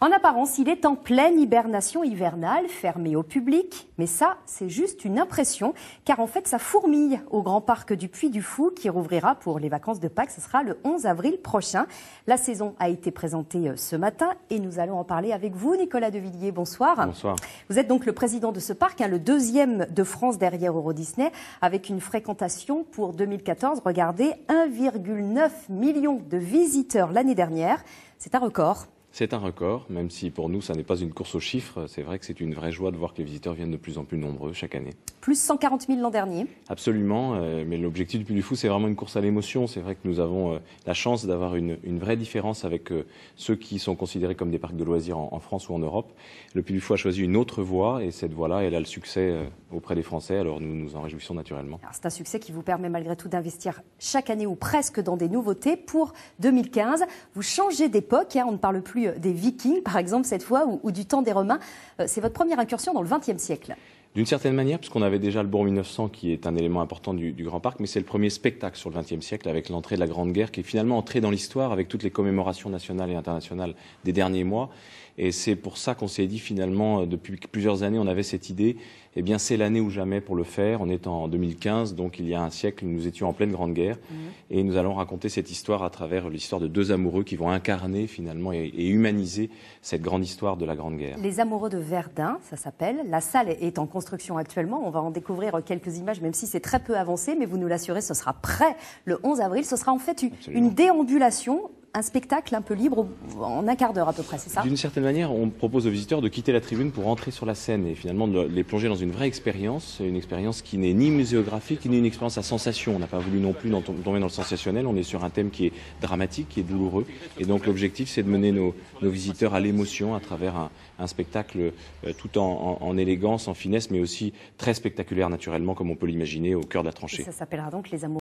En apparence, il est en pleine hibernation hivernale, fermé au public, mais ça, c'est juste une impression, car en fait, ça fourmille au Grand Parc du Puy du Fou, qui rouvrira pour les vacances de Pâques, ce sera le 11 avril prochain. La saison a été présentée euh, ce matin, et nous allons en parler avec vous, Nicolas Devilliers, bonsoir. Bonsoir. Vous êtes donc le président de ce parc, hein, le deuxième de France derrière Euro Disney, avec une fréquentation pour 2014, regardez, 1,9 million de visiteurs l'année dernière, c'est un record. C'est un record, même si pour nous, ça n'est pas une course aux chiffres. C'est vrai que c'est une vraie joie de voir que les visiteurs viennent de plus en plus nombreux chaque année. Plus 140 000 l'an dernier. Absolument, euh, mais l'objectif du Puy du Fou, c'est vraiment une course à l'émotion. C'est vrai que nous avons euh, la chance d'avoir une, vraie différence avec euh, ceux qui sont considérés comme des parcs de loisirs en, France ou en Europe. Le Puy du Fou a choisi une autre voie et cette voie-là, elle a le succès auprès des Français, alors nous nous en réjouissons naturellement. C'est un succès qui vous permet malgré tout d'investir chaque année ou presque dans des nouveautés. Pour 2015, vous changez d'époque, hein, on ne parle plus des Vikings, par exemple, cette fois, ou, du temps des Romains. Euh, c'est votre première incursion dans le XXe siècle. D'une certaine manière, puisqu'on avait déjà le Bourg 1900 qui est un élément important du, Grand Parc, mais c'est le premier spectacle sur le XXe siècle avec l'entrée de la Grande Guerre qui est finalement entrée dans l'histoire avec toutes les commémorations nationales et internationales des derniers mois. Et c'est pour ça qu'on s'est dit finalement, euh, depuis plusieurs années, on avait cette idée, eh bien c'est l'année ou jamais pour le faire. On est en 2015, donc il y a un siècle, nous étions en pleine Grande Guerre. Mmh. Et nous allons raconter cette histoire à travers l'histoire de deux amoureux qui vont incarner finalement et, et humaniser cette grande histoire de la Grande Guerre. Les amoureux de Verdun, ça s'appelle. La salle est en construction actuellement. On va en découvrir euh, quelques images, même si c'est très peu avancé, mais vous nous l'assurez, ce sera prêt le 11 avril. Ce sera en fait une déambulation un spectacle un peu libre en un quart d'heure à peu près, c'est ça D'une certaine manière, on propose aux visiteurs de quitter la tribune pour entrer sur la scène et finalement de les plonger dans une vraie expérience, une expérience qui n'est ni muséographique ni une expérience à sensation. On n'a pas voulu non plus tomber dans le sensationnel, on est sur un thème qui est dramatique, qui est douloureux et donc l'objectif c'est de mener nos, visiteurs à l'émotion à travers un, spectacle euh, tout en, en, élégance, en finesse mais aussi très spectaculaire naturellement comme on peut l'imaginer au cœur de la tranchée. ça s'appellera donc Les Amours